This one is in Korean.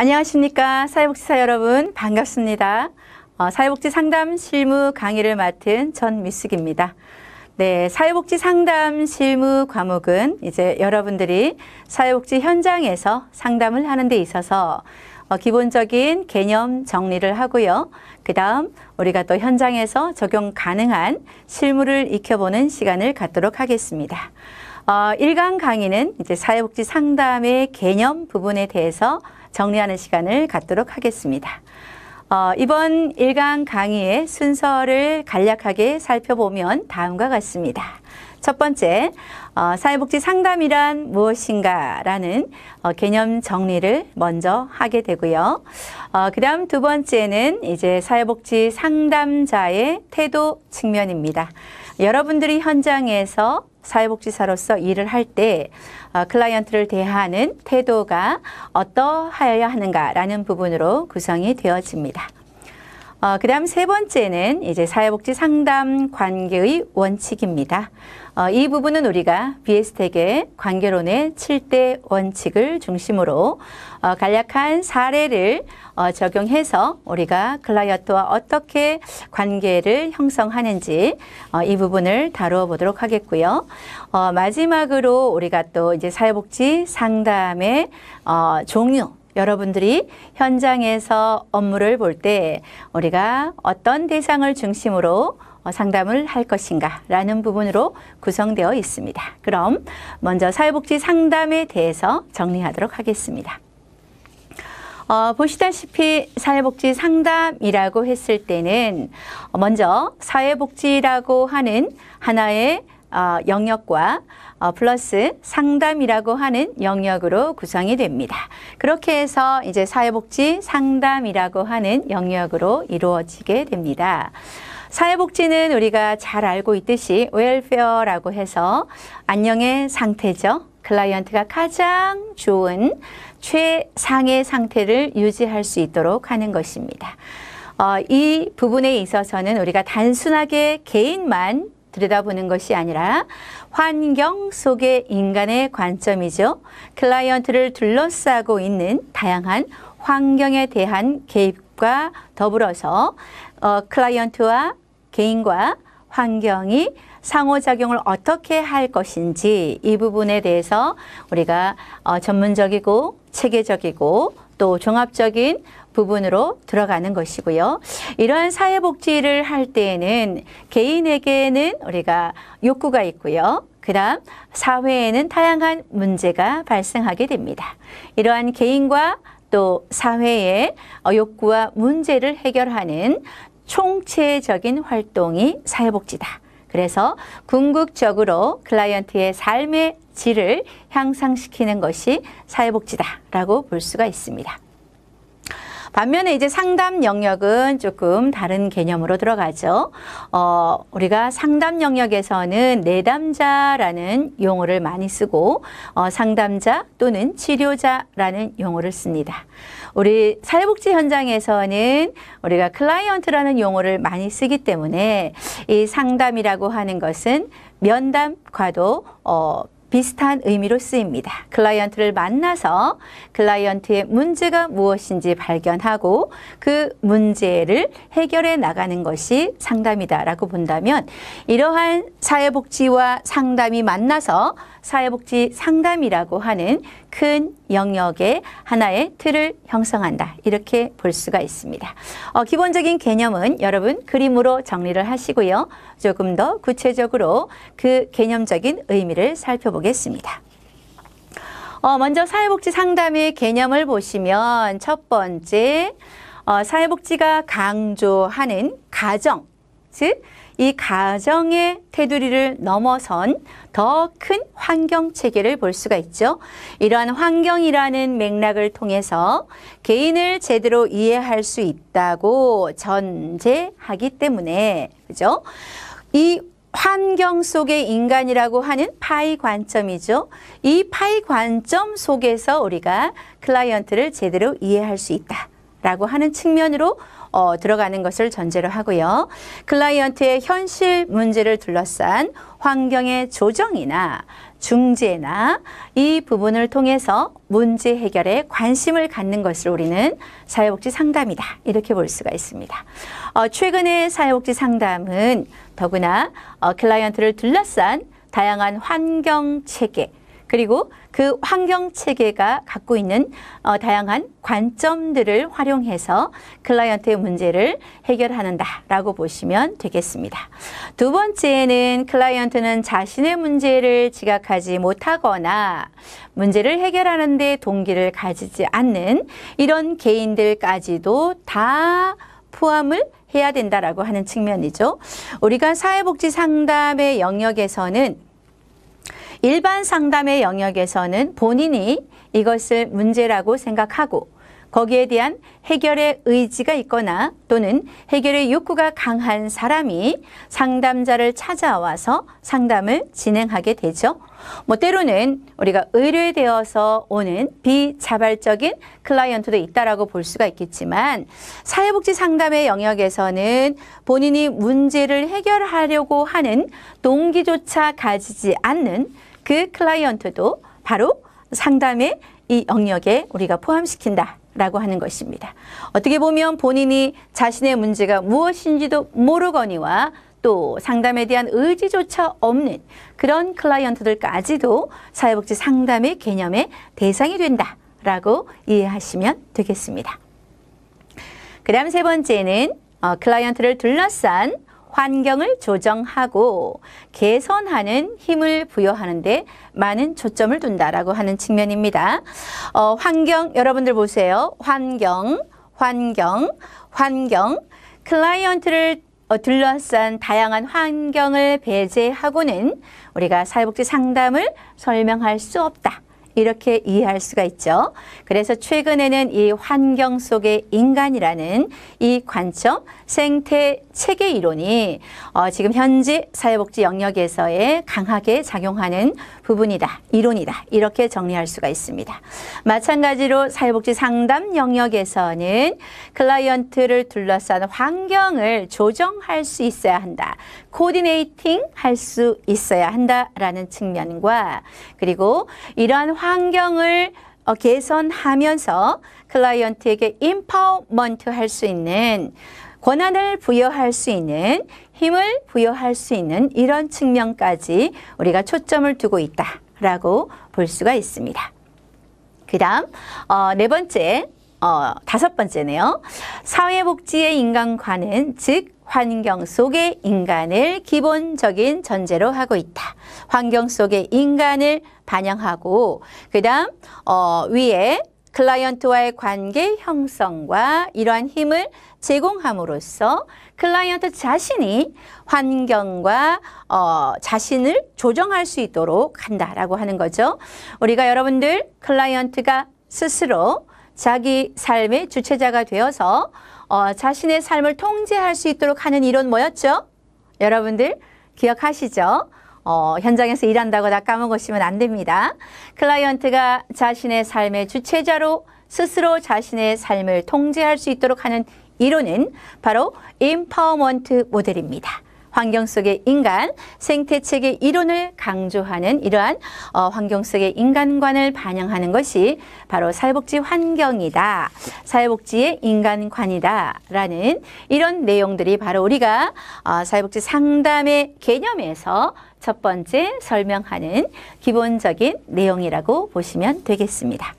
안녕하십니까 사회복지사 여러분 반갑습니다. 어, 사회복지 상담 실무 강의를 맡은 전미숙입니다. 네, 사회복지 상담 실무 과목은 이제 여러분들이 사회복지 현장에서 상담을 하는 데 있어서 어, 기본적인 개념 정리를 하고요. 그 다음 우리가 또 현장에서 적용 가능한 실무를 익혀보는 시간을 갖도록 하겠습니다. 어, 1강 강의는 이제 사회복지 상담의 개념 부분에 대해서 정리하는 시간을 갖도록 하겠습니다. 어, 이번 1강 강의의 순서를 간략하게 살펴보면 다음과 같습니다. 첫 번째, 어, 사회복지 상담이란 무엇인가 라는 어, 개념 정리를 먼저 하게 되고요. 어, 그 다음 두 번째는 이제 사회복지 상담자의 태도 측면입니다. 여러분들이 현장에서 사회복지사로서 일을 할때 어, 클라이언트를 대하는 태도가 어떠하여야 하는가라는 부분으로 구성이 되어집니다. 어, 그 다음 세 번째는 이제 사회복지 상담 관계의 원칙입니다. 어, 이 부분은 우리가 비에스텍의 관계론의 7대 원칙을 중심으로 어, 간략한 사례를 어, 적용해서 우리가 클라이언트와 어떻게 관계를 형성하는지 어, 이 부분을 다루어 보도록 하겠고요. 어, 마지막으로 우리가 또 이제 사회복지 상담의 어, 종류 여러분들이 현장에서 업무를 볼 때 우리가 어떤 대상을 중심으로 어, 상담을 할 것인가 라는 부분으로 구성되어 있습니다. 그럼 먼저 사회복지 상담에 대해서 정리하도록 하겠습니다. 어, 보시다시피 사회복지 상담이라고 했을 때는 먼저 사회복지라고 하는 하나의 어, 영역과 어, 플러스 상담이라고 하는 영역으로 구성이 됩니다. 그렇게 해서 이제 사회복지 상담이라고 하는 영역으로 이루어지게 됩니다. 사회복지는 우리가 잘 알고 있듯이 웰페어라고 해서 안녕의 상태죠. 클라이언트가 가장 좋은 최상의 상태를 유지할 수 있도록 하는 것입니다. 어, 이 부분에 있어서는 우리가 단순하게 개인만 들여다보는 것이 아니라 환경 속의 인간의 관점이죠. 클라이언트를 둘러싸고 있는 다양한 환경에 대한 개입과 더불어서 어, 클라이언트와 개인과 환경이 상호작용을 어떻게 할 것인지 이 부분에 대해서 우리가 어, 전문적이고 체계적이고 또 종합적인 부분으로 들어가는 것이고요. 이러한 사회복지를 할 때에는 개인에게는 우리가 욕구가 있고요. 그 다음 사회에는 다양한 문제가 발생하게 됩니다. 이러한 개인과 또 사회의 어, 욕구와 문제를 해결하는 총체적인 활동이 사회복지다. 그래서 궁극적으로 클라이언트의 삶의 질을 향상시키는 것이 사회복지다라고 볼 수가 있습니다. 반면에 이제 상담 영역은 조금 다른 개념으로 들어가죠. 어, 우리가 상담 영역에서는 내담자라는 용어를 많이 쓰고 어, 상담자 또는 치료자라는 용어를 씁니다. 우리 사회복지 현장에서는 우리가 클라이언트라는 용어를 많이 쓰기 때문에 이 상담이라고 하는 것은 면담과도 어, 비슷한 의미로 쓰입니다. 클라이언트를 만나서 클라이언트의 문제가 무엇인지 발견하고 그 문제를 해결해 나가는 것이 상담이다라고 본다면 이러한 사회복지와 상담이 만나서 사회복지 상담이라고 하는 큰 영역의 하나의 틀을 형성한다. 이렇게 볼 수가 있습니다. 어, 기본적인 개념은 여러분 그림으로 정리를 하시고요. 조금 더 구체적으로 그 개념적인 의미를 살펴보겠습니다. 어, 먼저 사회복지 상담의 개념을 보시면 첫 번째 어, 사회복지가 강조하는 가정, 즉이 가정의 테두리를 넘어선 더 큰 환경 체계를 볼 수가 있죠. 이러한 환경이라는 맥락을 통해서 개인을 제대로 이해할 수 있다고 전제하기 때문에 그죠? 이 환경 속의 인간이라고 하는 파이 관점이죠. 이 파이 관점 속에서 우리가 클라이언트를 제대로 이해할 수 있다. 라고 하는 측면으로 어, 들어가는 것을 전제로 하고요. 클라이언트의 현실 문제를 둘러싼 환경의 조정이나 중재나 이 부분을 통해서 문제 해결에 관심을 갖는 것을 우리는 사회복지 상담이다 이렇게 볼 수가 있습니다. 어, 최근의 사회복지 상담은 더구나 어, 클라이언트를 둘러싼 다양한 환경 체계 그리고 그 환경 체계가 갖고 있는 어, 다양한 관점들을 활용해서 클라이언트의 문제를 해결하는다라고 보시면 되겠습니다. 두 번째는 클라이언트는 자신의 문제를 지각하지 못하거나 문제를 해결하는 데 동기를 가지지 않는 이런 개인들까지도 다 포함을 해야 된다라고 하는 측면이죠. 우리가 사회복지 상담의 영역에서는 일반 상담의 영역에서는 본인이 이것을 문제라고 생각하고 거기에 대한 해결의 의지가 있거나 또는 해결의 욕구가 강한 사람이 상담자를 찾아와서 상담을 진행하게 되죠. 뭐 때로는 우리가 의뢰되어서 오는 비자발적인 클라이언트도 있다라고 볼 수가 있겠지만 사회복지 상담의 영역에서는 본인이 문제를 해결하려고 하는 동기조차 가지지 않는 그 클라이언트도 바로 상담의 이 영역에 우리가 포함시킨다 라고 하는 것입니다. 어떻게 보면 본인이 자신의 문제가 무엇인지도 모르거니와 또 상담에 대한 의지조차 없는 그런 클라이언트들까지도 사회복지 상담의 개념의 대상이 된다라고 이해하시면 되겠습니다. 그 다음 세 번째는 어, 클라이언트를 둘러싼 환경을 조정하고 개선하는 힘을 부여하는 데 많은 초점을 둔다라고 하는 측면입니다. 어, 환경 여러분들 보세요. 환경, 환경, 환경. 클라이언트를 어, 둘러싼 다양한 환경을 배제하고는 우리가 사회복지 상담을 설명할 수 없다. 이렇게 이해할 수가 있죠. 그래서 최근에는 이 환경 속의 인간이라는 이 관점 생태 체계 이론이 어, 지금 현지 사회복지 영역에서의 강하게 작용하는 부분이다, 이론이다 이렇게 정리할 수가 있습니다. 마찬가지로 사회복지 상담 영역에서는 클라이언트를 둘러싼 환경을 조정할 수 있어야 한다, 코디네이팅 할 수 있어야 한다라는 측면과 그리고 이러한 환경을 어, 개선하면서 클라이언트에게 임파워먼트 할 수 있는 권한을 부여할 수 있는 힘을 부여할 수 있는 이런 측면까지 우리가 초점을 두고 있다라고 볼 수가 있습니다. 그 다음 어, 네 번째 어, 다섯 번째네요. 사회복지의 인간관은 즉 환경 속의 인간을 기본적인 전제로 하고 있다. 환경 속의 인간을 반영하고 그 다음 어, 위에 클라이언트와의 관계 형성과 이러한 힘을 제공함으로써 클라이언트 자신이 환경과 어, 자신을 조정할 수 있도록 한다라고 하는 거죠. 우리가 여러분들 클라이언트가 스스로 자기 삶의 주체자가 되어서 어, 자신의 삶을 통제할 수 있도록 하는 이론 뭐였죠? 여러분들 기억하시죠? 어, 현장에서 일한다고 다 까먹으시면 안 됩니다. 클라이언트가 자신의 삶의 주체자로 스스로 자신의 삶을 통제할 수 있도록 하는 이론은 바로 임파워먼트 모델입니다. 환경 속의 인간, 생태 체계 이론을 강조하는 이러한 어, 환경 속의 인간관을 반영하는 것이 바로 사회복지 환경이다. 사회복지의 인간관이다. 라는 이런 내용들이 바로 우리가 어, 사회복지 상담의 개념에서 첫 번째 설명하는 기본적인 내용이라고 보시면 되겠습니다.